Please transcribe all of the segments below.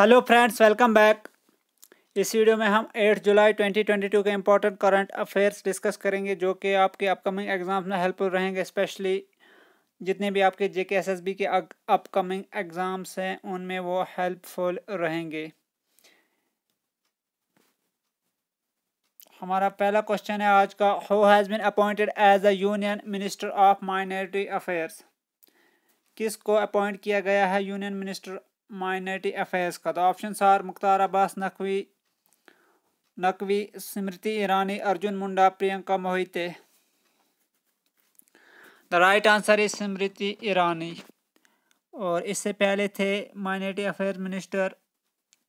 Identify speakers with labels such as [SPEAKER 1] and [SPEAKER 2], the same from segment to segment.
[SPEAKER 1] hello friends welcome back इस video में हम 8 जुलाई 2022 के इम्पोर्टेंट करंट अफेयर्स डिस्कस करेंगे जो कि आपके अपकमिंग एग्ज़ाम्स में हेल्पफुल रहेंगे स्पेशली जितने भी आपके J K S S B के अपकमिंग एग्ज़ाम्स हैं उनमें वो हेल्पफुल रहेंगे हमारा पहला क्वेश्चन है आज का who has been appointed as a union minister of minority affairs किसको अपॉइंट किया गया है यूनियन मिनिस्टर माइनॉरिटी अफेयर्स का तो option are Mukhtar Abbas Naqvi Naqvi Smriti Irani Arjun Munda Priyanka Mohite the right answer is Smriti Irani और इससे पहले थे minority affair minister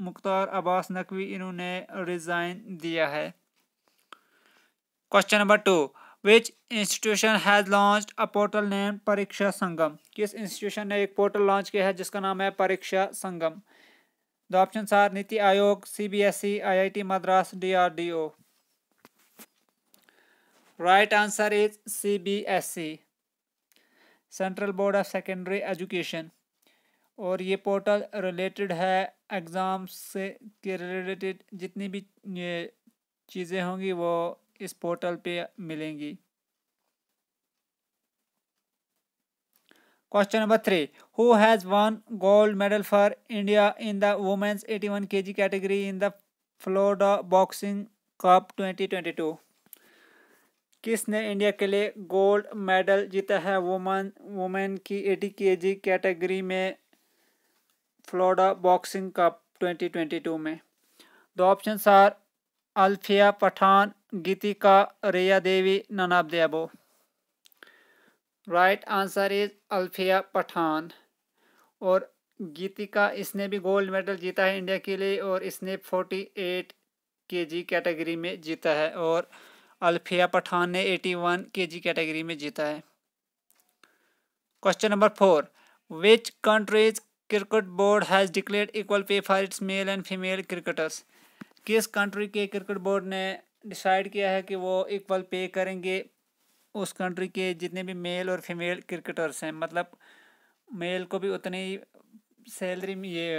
[SPEAKER 1] Mukhtar Abbas Naqvi इन्होंने रिज़ाइन दिया है question number two which institution has launch a portal name Pariksha Sangam किस इंस्टीट्यूशन ने एक पोर्टल लॉन्च किया है जिसका नाम है परीक्षा संगम the option are NITI Aayog C B S E I I T Madras D R D O right answer is C B S E central board of secondary education और ये पोर्टल रिलेटेड है एग्ज़ाम से के रिलेटेड जितनी भी चीज़ें होंगी वो इस पोर्टल पे मिलेंगी question number three who has won gold medal for India in the women's 81 KG category in the Floda boxing cup 2022 किसने इंडिया के लिए गोल्ड मेडल जीता है वुमन वुमेन की एटी के जी कैटेगरी में फ्लोडा बॉक्सिंग कप 2022 में the option are Alfiya Pathan Gitika Riya Devi ननाब देबो right answer is Alfiya Pathan और गीतिका इसने भी गोल्ड मेडल जीता है इंडिया के लिए और इसने फोर्टी एट के जी कैटेगरी में जीता है और अल्फिया पठान ने एटी वन के जी कैटेगरी में जीता है question number four which countries cricket board has declare equal pay for its male and female cricketers किस कंट्री के क्रिकेट बोर्ड ने डिसाइड किया है कि वो इक्वल पे करेंगे उस कंट्री के जितने भी मेल और फीमेल क्रिकेटर्स हैं मतलब मेल को भी उतनी ही सैलरी ये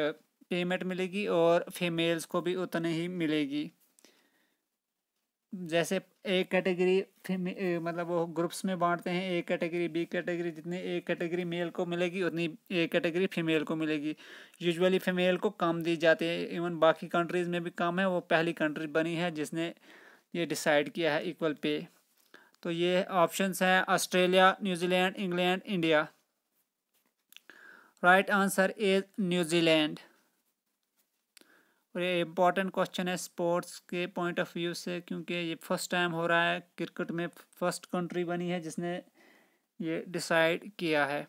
[SPEAKER 1] पेमेंट मिलेगी और फीमेल्स को भी उतनी ही मिलेगी जैसे ए कैटेगरी मतलब वो ग्रुप्स में बांटते हैं ए कैटेगरी बी कैटेगरी जितनी ए कैटेगरी मेल को मिलेगी उतनी ए कैटेगरी फीमेल को मिलेगी यूजुअली फीमेल को काम दी जाती है इवन बाकी कंट्रीज़ में भी काम है वो पहली कंट्री बनी है जिसने ये डिसाइड किया है इक्वल पे तो ये ऑप्शंस हैं Australia New Zealand England India right answer is New Zealand और ये इम्पॉर्टेंट क्वेश्चन है स्पोर्ट्स के पॉइंट ऑफ व्यू से क्योंकि ये फर्स्ट टाइम हो रहा है क्रिकेट में फर्स्ट कंट्री बनी है जिसने ये डिसाइड किया है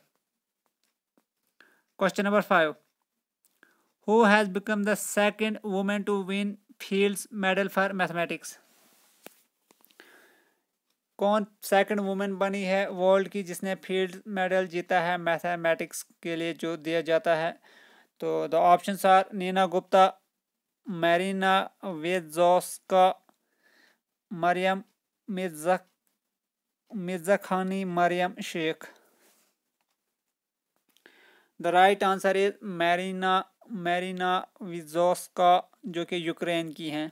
[SPEAKER 1] question number five who has become the second women to win Fields medal for mathematics कौन सेकंड वुमेन बनी है वर्ल्ड की जिसने फील्ड मेडल जीता है मैथमेटिक्स के लिए जो दिया जाता है तो the option are Neena Gupta Maryna Viazovska Maryam Mirza Mirzakhani Mariam Sheikh the right answer is Maryna Maryna जो कि यूक्रेन की हैं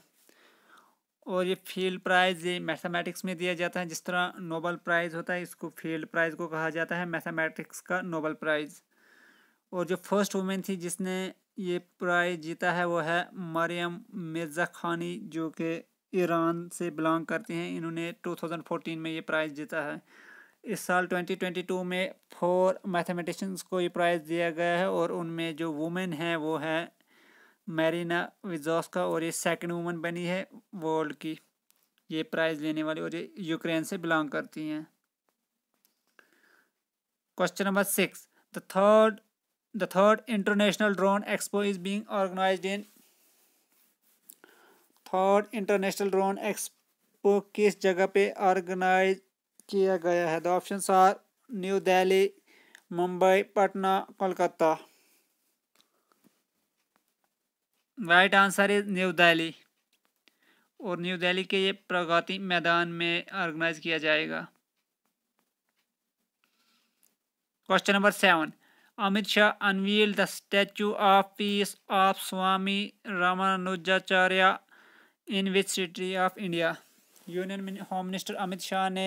[SPEAKER 1] और ये फील्ड प्राइज़ ये मैथमेटिक्स में दिया जाता है जिस तरह नोबल प्राइज़ होता है इसको फील्ड प्राइज़ को कहा जाता है मैथमेटिक्स का नोबल प्राइज़ और जो फर्स्ट वुमेन थी जिसने ये प्राइज जीता है वो है मरियम मिर्ज़ा खानी जो कि ईरान से बिलोंग करती हैं इन्होंने 2014 में ये प्राइज़ जीता है इस साल 2022 में फोर मैथमेटिशंस को ये प्राइज़ दिया गया है और उनमें जो वुमेन है वो है मैरिना विजोस्का और ये सेकंड वुमेन बनी है वर्ल्ड की ये प्राइज़ लेने वाली और ये यूक्रेन से बिलोंग करती हैं question number six the third the third international drone expo is being organized in third international drone expo किस जगह पे ऑर्गेनाइज किया गया है the option are New delhi Mumbai Patna Kolkata right answer is New delhi और न्यू दिल्ली के ये प्रगति मैदान में ऑर्गेनाइज किया जाएगा question number seven Amit Shah unveil the statue of peace of Swami Ramanujacharya in which city of India union home minister Amit Shah ने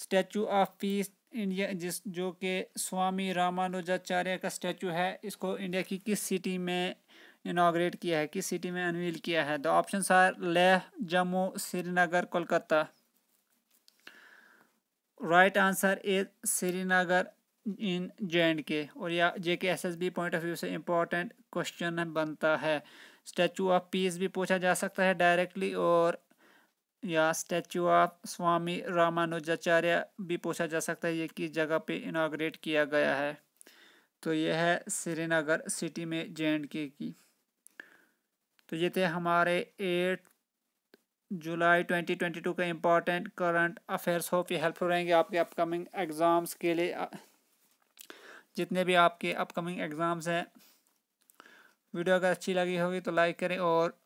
[SPEAKER 1] स्टैचू ऑफ पीस इंडिया जिस जो कि स्वामी रामानुजाचार्य का स्टैचू है इसको इंडिया की किस सिटी में इनाग्रेट किया है किस सिटी में अनवील किया है the option are Leh Jammu Srinagar Kolkata right answer is Srinagar in J and K और या J K S S B point of view से इम्पोर्टेंट क्वेश्चन बनता है स्टैचू ऑफ पीस भी पूछा जा सकता है डायरेक्टली और या स्टैचू ऑफ स्वामी रामानुजाचार्य भी पूछा जा सकता है ये किस जगह पे इनाग्रेट किया गया है तो यह है श्रीनगर सिटी में जे एंड के की तो ये थे हमारे एट जुलाई 2022 के इम्पॉर्टेंट करंट अफेयर्स होप ये हेल्पफुल रहेंगे आपके अपकमिंग एग्ज़ाम्स के लिए जितने भी आपके अपकमिंग एग्ज़ाम्स हैं वीडियो अगर अच्छी लगी होगी तो लाइक करें और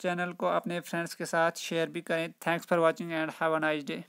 [SPEAKER 1] चैनल को अपने फ्रेंड्स के साथ शेयर भी करें thanks for watching and have a nice day